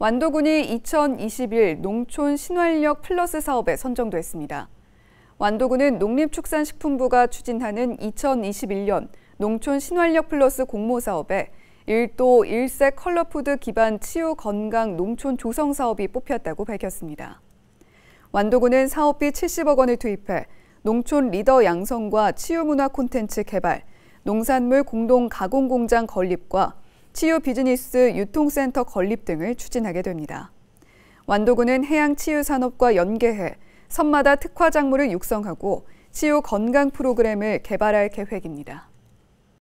완도군이 2021 농촌 신활력 플러스 사업에 선정됐습니다. 완도군은 농림축산식품부가 추진하는 2021년 농촌 신활력 플러스 공모 사업에 1도 1색 컬러푸드 기반 치유 건강 농촌 조성 사업이 뽑혔다고 밝혔습니다. 완도군은 사업비 70억 원을 투입해 농촌 리더 양성과 치유 문화 콘텐츠 개발, 농산물 공동 가공 공장 건립과 치유 비즈니스 유통센터 건립 등을 추진하게 됩니다. 완도군은 해양 치유 산업과 연계해 섬마다 특화 작물을 육성하고 치유 건강 프로그램을 개발할 계획입니다.